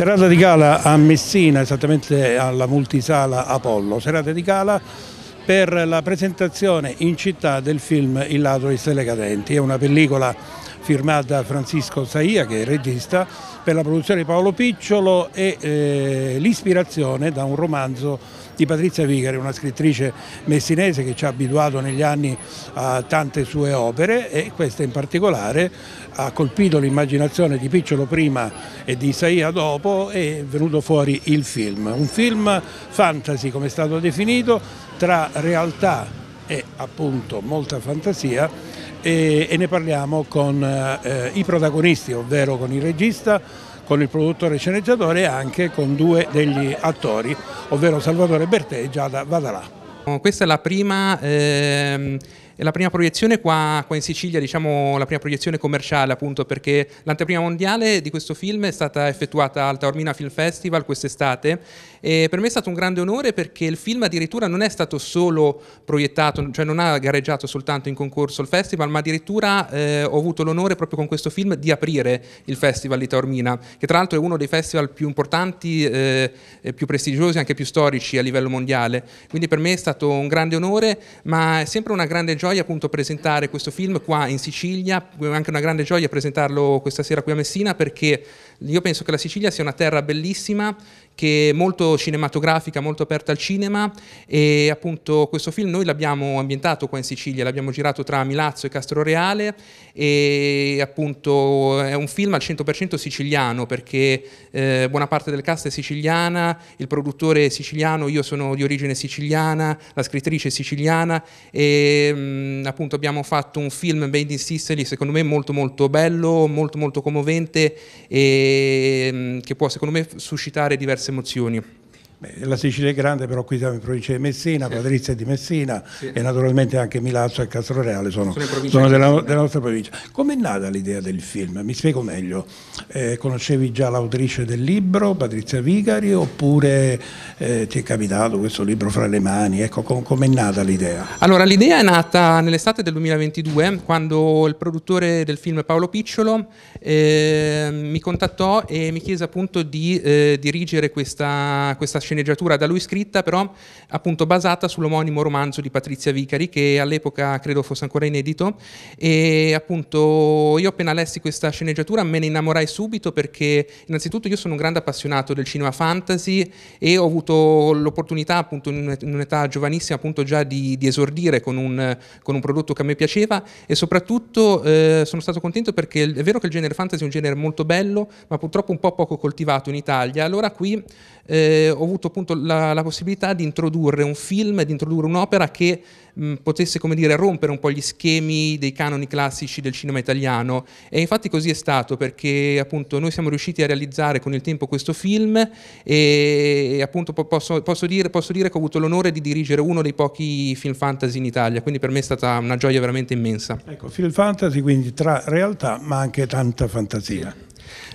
Serata di gala a Messina, esattamente alla multisala Apollo, serata di gala per la presentazione in città del film Il ladro di stelle cadenti, è una pellicola firmata Francisco Saia che è il regista per la produzione di Paolo Picciolo e eh, l'ispirazione da un romanzo di Patrizia Vigari, una scrittrice messinese che ci ha abituato negli anni a tante sue opere e questa in particolare ha colpito l'immaginazione di Picciolo prima e di Isaia dopo e è venuto fuori il film. Un film fantasy, come è stato definito, tra realtà e appunto molta fantasia e, e ne parliamo con eh, i protagonisti, ovvero con il regista con il produttore sceneggiatore e anche con due degli attori, ovvero Salvatore Bertè e Giada Vadalà. Questa è la prima... Ehm e la prima proiezione qua, qua in Sicilia, diciamo la prima proiezione commerciale appunto perché l'anteprima mondiale di questo film è stata effettuata al Taormina Film Festival quest'estate e per me è stato un grande onore perché il film addirittura non è stato solo proiettato, cioè non ha gareggiato soltanto in concorso al festival, ma addirittura eh, ho avuto l'onore proprio con questo film di aprire il festival di Taormina, che tra l'altro è uno dei festival più importanti, eh, più prestigiosi, anche più storici a livello mondiale. Quindi per me è stato un grande onore, ma è sempre una grande gioia gioia appunto presentare questo film qua in Sicilia, è anche una grande gioia presentarlo questa sera qui a Messina perché io penso che la Sicilia sia una terra bellissima che è molto cinematografica, molto aperta al cinema e appunto questo film noi l'abbiamo ambientato qua in Sicilia, l'abbiamo girato tra Milazzo e Castroreale e appunto è un film al 100% siciliano perché eh, buona parte del cast è siciliana, il produttore è siciliano, io sono di origine siciliana, la scrittrice è siciliana e mh, mm, appunto abbiamo fatto un film made in Sicily secondo me molto molto bello, molto molto commovente e mh, mm, che può secondo me suscitare diverse emozioni. Beh, la Sicilia è grande, però qui siamo in provincia di Messina, sì. è di Messina sì. e naturalmente anche Milazzo e Castroreale sono, sono, sono della, della, nostra provincia. Com'è nata l'idea del film? Mi spiego meglio, eh, conoscevi già l'autrice del libro, Patrizia Vigari, oppure eh, ti è capitato questo libro fra le mani? Ecco, com- com'è nata l'idea? Allora, l'idea è nata nell'estate del 2022, quando il produttore del film Paolo Picciolo eh, mi contattò e mi chiese appunto di eh, dirigere questa, questa sceneggiatura da lui scritta, però appunto basata sull'omonimo romanzo di Patrizia Vicari, che all'epoca credo fosse ancora inedito. E appunto io appena lessi questa sceneggiatura me ne innamorai subito perché innanzitutto io sono un grande appassionato del cinema fantasy e ho avuto l'opportunità appunto in un'età giovanissima appunto già di, di esordire con un, con un, prodotto che a me piaceva e soprattutto eh, sono stato contento perché è vero che il genere fantasy è un genere molto bello ma purtroppo un po' poco coltivato in Italia allora qui eh, ho avuto avuto appunto la, la possibilità di introdurre un film, di introdurre un'opera che mh, potesse come dire rompere un po' gli schemi dei canoni classici del cinema italiano e infatti così è stato perché appunto noi siamo riusciti a realizzare con il tempo questo film e appunto posso, posso, dire, posso dire che ho avuto l'onore di dirigere uno dei pochi film fantasy in Italia, quindi per me è stata una gioia veramente immensa. Ecco, film fantasy quindi tra realtà ma anche tanta fantasia.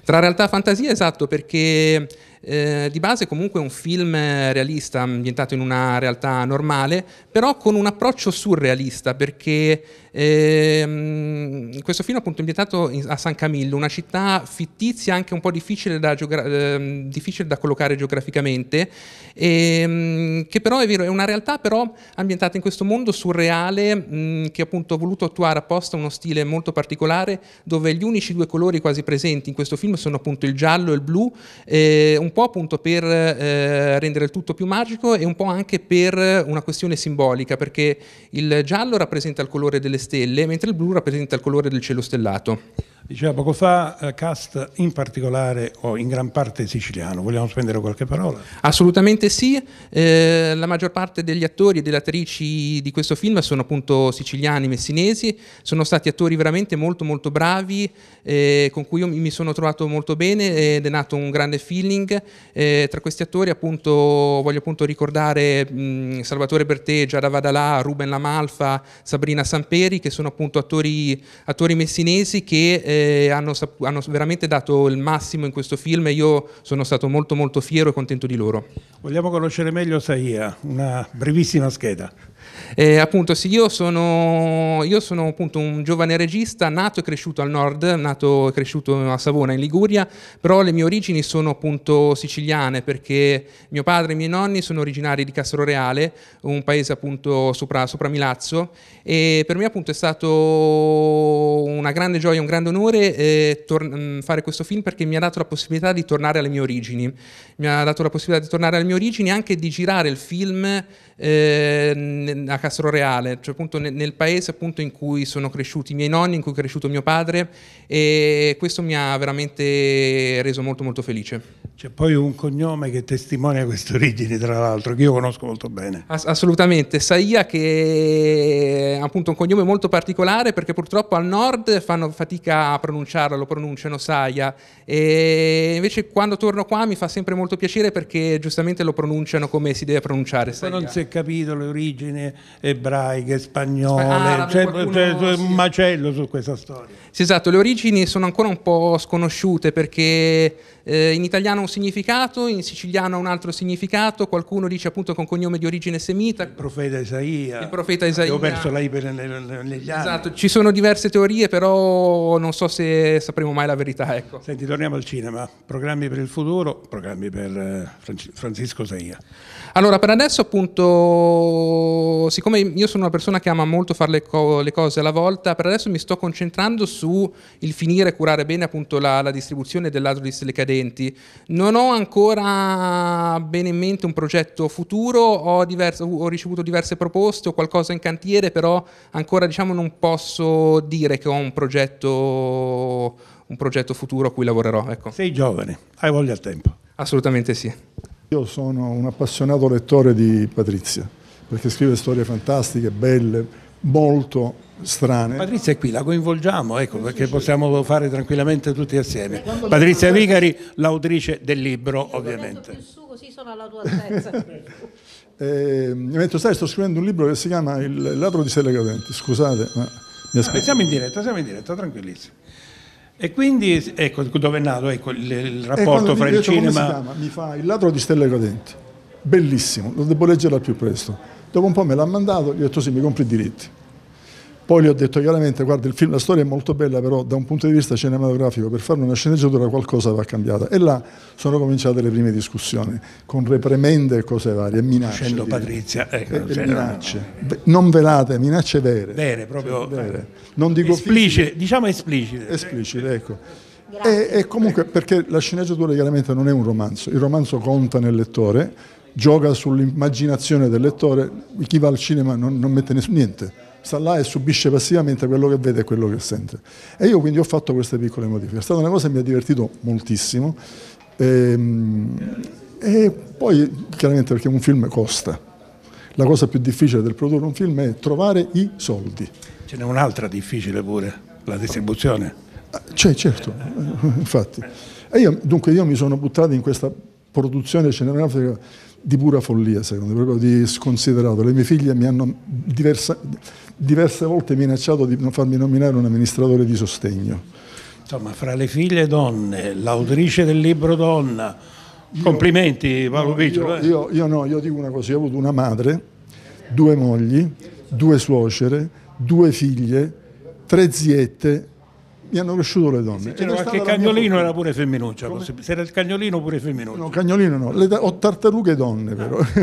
Tra realtà e fantasia, esatto, perché eh, di base comunque è un film realista, ambientato in una realtà normale, però con un approccio surrealista, perché ehm, questo film è appunto ambientato in, a San Camillo, una città fittizia anche un po' difficile da, ehm, difficile da collocare geograficamente, ehm, che però è vero, è una realtà però ambientata in questo mondo surreale mh, che appunto ha voluto attuare apposta uno stile molto particolare dove gli unici due colori quasi presenti in questo film sono appunto il giallo e il blu, eh, un po' appunto per eh, rendere il tutto più magico e un po' anche per una questione simbolica, perché il giallo rappresenta il colore delle stelle, mentre il blu rappresenta il colore del cielo stellato. Diceva poco fa eh, cast in particolare o in gran parte siciliano, vogliamo spendere qualche parola? Assolutamente sì, eh, la maggior parte degli attori e delle attrici di questo film sono appunto siciliani, messinesi, sono stati attori veramente molto molto bravi eh, con cui io mi sono trovato molto bene ed è nato un grande feeling. Eh, tra questi attori appunto voglio appunto ricordare mh, Salvatore Bertè, Giada Vadalà, Ruben Lamalfa, Sabrina Samperi che sono appunto attori, attori messinesi che eh, eh, hanno, hanno, veramente dato il massimo in questo film e io sono stato molto molto fiero e contento di loro. Vogliamo conoscere meglio Saia, una brevissima scheda. Eh, appunto, sì, io sono, io sono appunto un giovane regista nato e cresciuto al nord, nato e cresciuto a Savona in Liguria, però le mie origini sono appunto siciliane perché mio padre e i miei nonni sono originari di Castro Reale, un paese appunto sopra, sopra Milazzo e per me appunto è stato una grande gioia, un grande onore eh, fare questo film perché mi ha dato la possibilità di tornare alle mie origini, mi ha dato la possibilità di tornare alle mie origini e anche di girare il film eh, a Castro Reale, cioè appunto nel, nel paese appunto in cui sono cresciuti i miei nonni, in cui è cresciuto mio padre e questo mi ha veramente reso molto molto felice. C'è poi un cognome che testimonia queste origini, tra l'altro, che io conosco molto bene. Ass- assolutamente, Saia che è appunto un cognome molto particolare perché purtroppo al nord fanno fatica a pronunciarlo, lo pronunciano Saia e invece quando torno qua mi fa sempre molto piacere perché giustamente lo pronunciano come si deve pronunciare Saia. Non si è capito le origini ebraiche, spagnole, ah, c'è, c'è, c'è, un macello su questa storia. Sì, esatto, le origini sono ancora un po' sconosciute perché eh, in italiano ha un significato, in siciliano ha un altro significato, qualcuno dice appunto con cognome di origine semita. Il profeta Isaia. Il profeta Isaia. Ho perso la I negli anni. Esatto, ci sono diverse teorie, però non so se sapremo mai la verità. Ecco. Senti, torniamo al cinema. Programmi per il futuro, programmi per eh, Francisco Saia. Allora, per adesso appunto, siccome io sono una persona che ama molto fare le, co- le cose alla volta, per adesso mi sto concentrando sul finire e curare bene appunto la, la distribuzione dell'Adrolis Lecademia precedenti. Non ho ancora bene in mente un progetto futuro, ho, diverso, ho ricevuto diverse proposte, ho qualcosa in cantiere, però ancora diciamo, non posso dire che ho un progetto, un progetto futuro a cui lavorerò. Ecco. Sei giovane, hai voglia al tempo? Assolutamente sì. Io sono un appassionato lettore di Patrizia, perché scrive storie fantastiche, belle, molto strane. Patrizia è qui, la coinvolgiamo, ecco, perché possiamo fare tranquillamente tutti assieme. Patrizia Vicari, l'autrice del libro, Io ovviamente. Metto su, così sono alla tua altezza. eh, mentre stai, sto scrivendo un libro che si chiama Il ladro di stelle cadenti. Scusate, ma mi aspetto. Eh, siamo in diretta, siamo in diretta, tranquillissimi. E quindi, ecco dove è nato ecco, il, il, eh, rapporto fra il cinema. Come si chiama? Mi fa Il ladro di stelle cadenti, bellissimo, lo devo leggere al più presto. Dopo un po' me l'ha mandato, gli ho detto sì, mi compri i diritti. Poi gli ho detto chiaramente, guarda, il film, la storia è molto bella, però da un punto di vista cinematografico, per farne una sceneggiatura qualcosa va cambiata. E là sono cominciate le prime discussioni, con reprimende e cose varie, minacce. Facendo Patrizia, ecco, eh, cioè, minacce, no. non velate, minacce vere. Vere, proprio. Vere. Eh, non dico esplicite, figli, diciamo esplicite. Esplicite, ecco. E, e comunque, perché la sceneggiatura chiaramente non è un romanzo, il romanzo conta nel lettore, gioca sull'immaginazione del lettore, chi va al cinema non, non mette nessun, niente, sta là e subisce passivamente quello che vede e quello che sente. E io quindi ho fatto queste piccole modifiche, è stata una cosa che mi ha divertito moltissimo e, ehm, e poi chiaramente perché un film costa, la cosa più difficile del produrre un film è trovare i soldi. Ce n'è un'altra difficile pure, la distribuzione. Ah, c'è certo, infatti. E io, dunque io mi sono buttato in questa produzione cinematografica di pura follia, secondo me, proprio di sconsiderato. Le mie figlie mi hanno diversa, diverse volte minacciato di non farmi nominare un amministratore di sostegno. Insomma, fra le figlie donne, l'autrice del libro Donna, io, complimenti Paolo Picciolo. Io, eh. io, io, no, io dico una cosa, io ho avuto una madre, due mogli, due suocere, due figlie, tre ziette, mi hanno cresciuto le donne. C'era il cagnolino era pure femminuccia, c'era il cagnolino pure femminuccia. No, cagnolino no, le, ho tartarughe donne ah. però.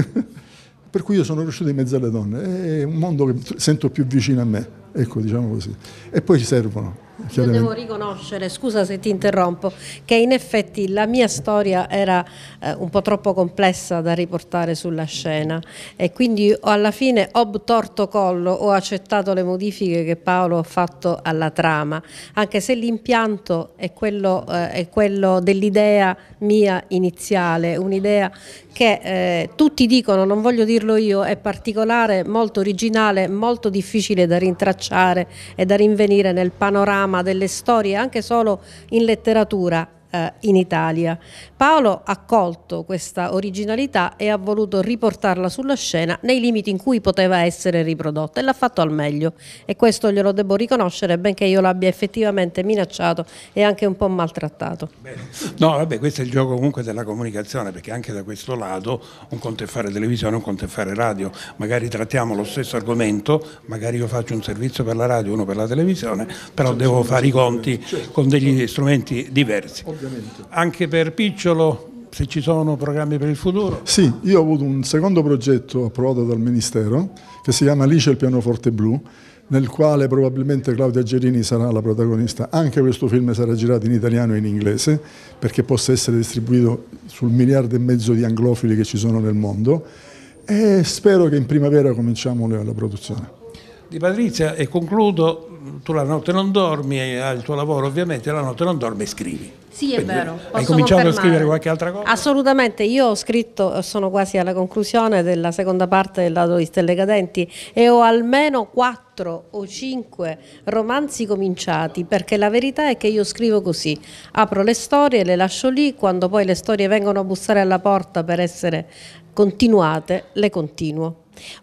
per cui io sono cresciuto in mezzo alle donne, è un mondo che sento più vicino a me. Ecco, diciamo così. E poi ci servono. io Devo riconoscere, scusa se ti interrompo, che in effetti la mia storia era eh, un po' troppo complessa da riportare sulla scena e quindi alla fine ho torto collo ho accettato le modifiche che Paolo ha fatto alla trama, anche se l'impianto è quello, eh, quello dell'idea mia iniziale, un'idea che eh, tutti dicono, non voglio dirlo io, è particolare, molto originale, molto difficile da rintracciare rintracciare e da rinvenire nel panorama delle storie anche solo in letteratura eh, in Italia. Paolo ha colto questa originalità e ha voluto riportarla sulla scena nei limiti in cui poteva essere riprodotta e l'ha fatto al meglio e questo glielo devo riconoscere benché io l'abbia effettivamente minacciato e anche un po' maltrattato. Bene. No, vabbè, questo è il gioco comunque della comunicazione perché anche da questo lato un conto è fare televisione, un conto è fare radio, magari trattiamo lo stesso argomento, magari io faccio un servizio per la radio, uno per la televisione, però devo fare i conti con degli strumenti diversi. Anche per Picciolo se ci sono programmi per il futuro? Sì, io ho avuto un secondo progetto approvato dal Ministero che si chiama Alice il pianoforte blu nel quale probabilmente Claudia Gerini sarà la protagonista. Anche questo film sarà girato in italiano e in inglese perché possa essere distribuito sul miliardo e mezzo di anglofili che ci sono nel mondo e spero che in primavera cominciamo la produzione. Di Patrizia e concludo, tu la notte non dormi, hai il tuo lavoro ovviamente, la notte non dormi e scrivi. Sì, è vero. Posso hai cominciato confermare. a scrivere qualche altra cosa? Assolutamente, io ho scritto, sono quasi alla conclusione della seconda parte del lato di Stelle Cadenti e ho almeno quattro o cinque romanzi cominciati perché la verità è che io scrivo così, apro le storie, le lascio lì, quando poi le storie vengono a bussare alla porta per essere continuate, le continuo.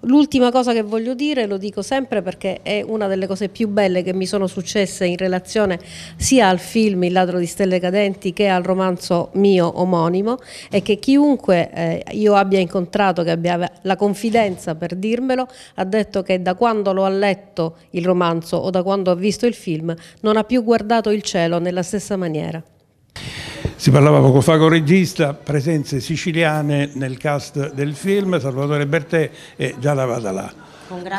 L'ultima cosa che voglio dire, lo dico sempre perché è una delle cose più belle che mi sono successe in relazione sia al film Il ladro di stelle cadenti che al romanzo mio omonimo, è che chiunque eh, io abbia incontrato, che abbia la confidenza per dirmelo, ha detto che da quando lo ha letto il romanzo o da quando ha visto il film non ha più guardato il cielo nella stessa maniera. Si parlava poco fa con il regista, presenze siciliane nel cast del film, Salvatore Bertè e Giada Vadalà.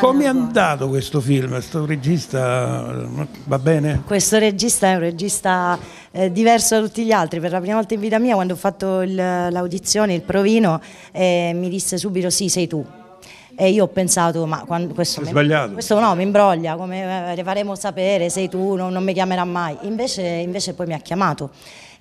Come è andato questo film? Questo regista va bene? Questo regista è un regista eh, diverso da tutti gli altri. Per la prima volta in vita mia, quando ho fatto l'audizione, il provino, eh, mi disse subito: Sì, sei tu e io ho pensato ma quando, questo, mi, questo no mi imbroglia come eh, le faremo sapere sei tu non, non mi chiamerà mai invece, invece poi mi ha chiamato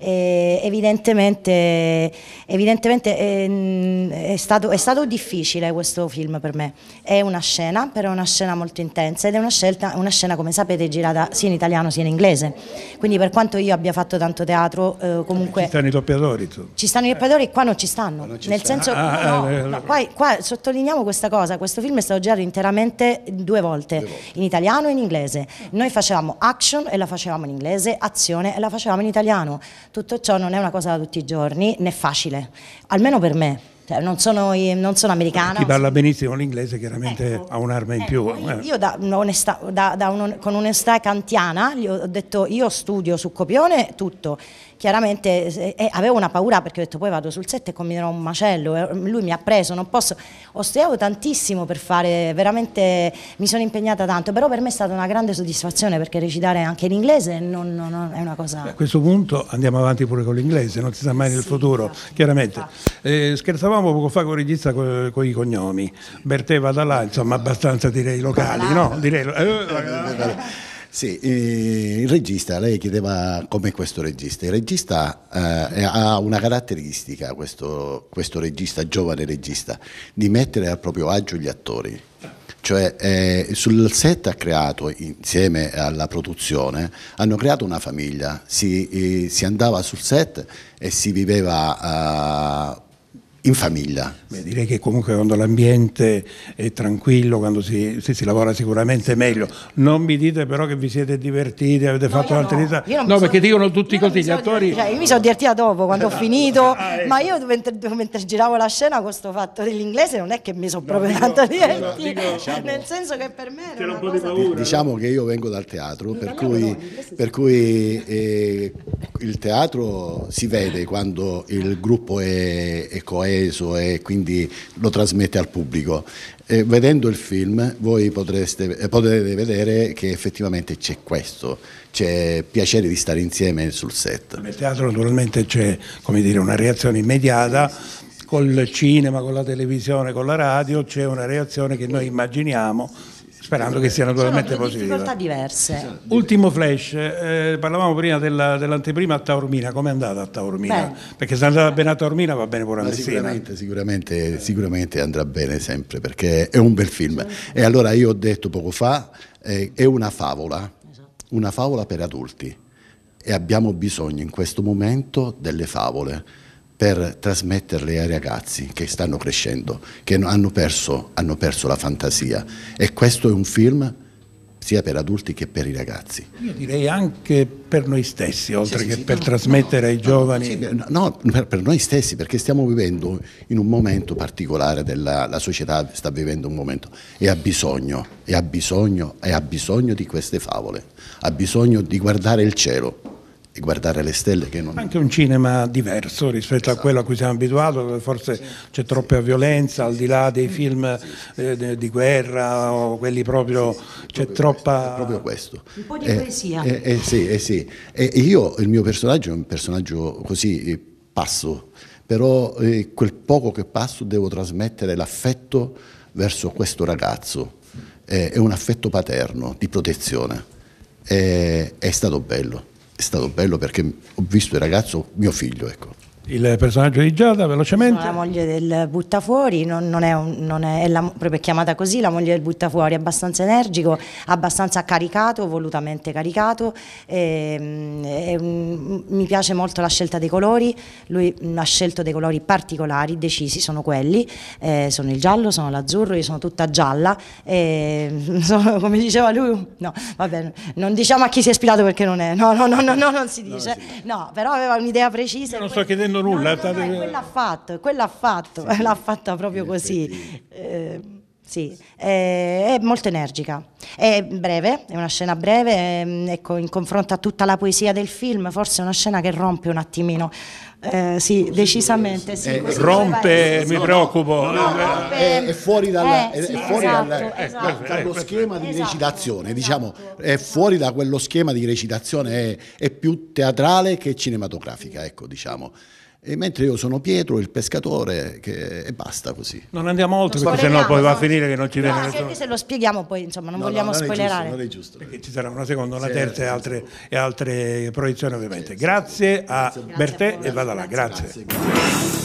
eh, evidentemente, evidentemente eh, è, stato, è, stato, difficile questo film per me, è una scena, però è una scena molto intensa ed è una, scelta, una scena come sapete girata sia in italiano sia in inglese, quindi per quanto io abbia fatto tanto teatro eh, comunque... Ci stanno i doppiatori tu. Ci stanno i doppiatori, qua non ci stanno, non ci nel stanno. senso... Ah, ah no, eh, no, qua, qua, sottolineiamo questa cosa, questo film è stato girato interamente due volte, due volte. in italiano e in inglese, noi facevamo action e la facevamo in inglese, azione e la facevamo in italiano tutto ciò non è una cosa da tutti i giorni né facile, almeno per me. Cioè, non, sono, non, sono, americana. Chi parla benissimo l'inglese chiaramente ecco, ha un'arma in ecco, più. Io eh. da, onestà, da, da un, con onestà kantiana gli ho detto io studio su copione tutto, chiaramente eh, eh, avevo una paura perché ho detto poi vado sul set e combinerò un macello, eh, lui mi ha preso, non posso, ho studiato tantissimo per fare, veramente mi sono impegnata tanto, però per me è stata una grande soddisfazione perché recitare anche in inglese non, non, non è una cosa... A questo punto andiamo avanti pure con l'inglese, non si sa mai nel sì, futuro, esatto, chiaramente. Esatto. Eh, scherzavamo poco fa con il regista con, con i cognomi, Bertè là, insomma abbastanza direi locali, no? Direi, eh, Sì, eh, il regista, lei chiedeva come questo regista. Il regista eh, ha una caratteristica, questo, questo, regista, giovane regista, di mettere a proprio agio gli attori. Cioè eh, sul set ha creato, insieme alla produzione, hanno creato una famiglia, si, eh, si andava sul set e si viveva eh, in famiglia? Beh, direi che comunque quando l'ambiente è tranquillo, quando si, si, si, lavora sicuramente meglio. Non mi dite però che vi siete divertiti, avete no, fatto altre no. No, perché dicono tutti così gli attori. Cioè, io mi sono divertita dopo quando ho ah, finito, eh. ma io mentre, mentre, giravo la scena questo fatto dell'inglese non è che mi sono proprio dico, tanto divertita, diciamo, nel senso che per me era un po' di paura. Diciamo che io vengo dal teatro, per cui, per cui eh, il teatro si vede quando il gruppo è, è coeso e quindi lo trasmette al pubblico. E vedendo il film voi potreste, eh, potrete vedere che effettivamente c'è questo, c'è piacere di stare insieme sul set. Nel teatro naturalmente c'è una reazione immediata, col cinema, con la televisione, con la radio c'è una reazione che noi immaginiamo sperando che sia naturalmente Sono positiva. difficoltà diverse. Ultimo flash, eh, parlavamo prima della, dell'anteprima a Taormina, com'è andata a Taormina? Bene. Perché se è andata bene a Taormina va bene pure a Messina. Sicuramente, sicuramente, sicuramente andrà bene sempre perché è un bel film. E allora io ho detto poco fa, eh, è una favola, esatto. una favola per adulti e abbiamo bisogno in questo momento delle favole per trasmetterle ai ragazzi che stanno crescendo, che hanno perso, hanno perso, la fantasia. E questo è un film sia per adulti che per i ragazzi. Io direi anche per noi stessi, oltre sì, che sì, per no, trasmettere no, ai giovani. No, no per, per, noi stessi, perché stiamo vivendo in un momento particolare, della, la società sta vivendo un momento e ha bisogno, e ha bisogno, e ha bisogno di queste favole, ha bisogno di guardare il cielo e guardare le stelle. Che non... Anche un cinema diverso rispetto esatto. a quello a cui siamo abituati, dove forse sì. c'è troppa violenza, al di là dei film sì, eh, di guerra o quelli proprio... c'è proprio troppa... Questo, proprio questo. Un po' di eh, poesia. Eh, eh, eh, sì, E io, il mio personaggio è un personaggio così eh, passo, però eh, quel poco che passo devo trasmettere l'affetto verso questo ragazzo. è un affetto paterno, di protezione. è stato bello è stato bello perché ho visto il ragazzo, mio figlio, ecco il personaggio di Giada, velocemente. Sono la moglie del buttafuori, non, non è, un, non è, è la, proprio chiamata così, la moglie del buttafuori, abbastanza energico, abbastanza caricato, volutamente caricato. E, ehm, e, mi piace molto la scelta dei colori, lui ha scelto dei colori particolari, decisi, sono quelli, eh, sono il giallo, sono l'azzurro, io sono tutta gialla, e, ehm, sono, come diceva lui, no, vabbè, non diciamo a chi si è ispirato perché non è, no, no, no, no, no non si dice, no, sì. no però aveva un'idea precisa. Io non sto chiedendo dicendo nulla. No, no, no, quella ha fatto, quella ha fatto, sì, l'ha fatta proprio così. Eh, sì, è molto energica, è breve, è una scena breve, ehm, ecco, in confronto a tutta la poesia del film, forse è una scena che rompe un attimino. Eh, sì, decisamente. Sì, eh, rompe, mi preoccupo. No, no, no, eh, è, è, fuori dalla, eh, sì, è fuori esatto, dalla, esatto, eh, esatto. dallo schema di esatto, recitazione, esatto. diciamo, è fuori da quello schema di recitazione, è, è più teatrale che cinematografica, ecco, diciamo. E mentre io sono Pietro, il pescatore, che... e basta così. Non andiamo oltre perché sennò poi va a finire che non ci viene. No, anche se lo spieghiamo poi, insomma, non no, vogliamo no, non spoilerare. È giusto, non è giusto. Perché ci sarà una seconda, una sì, terza e altre, e altre proiezioni ovviamente. Sì, grazie, sì, a grazie a Bertè e Vadalà. grazie. grazie. grazie.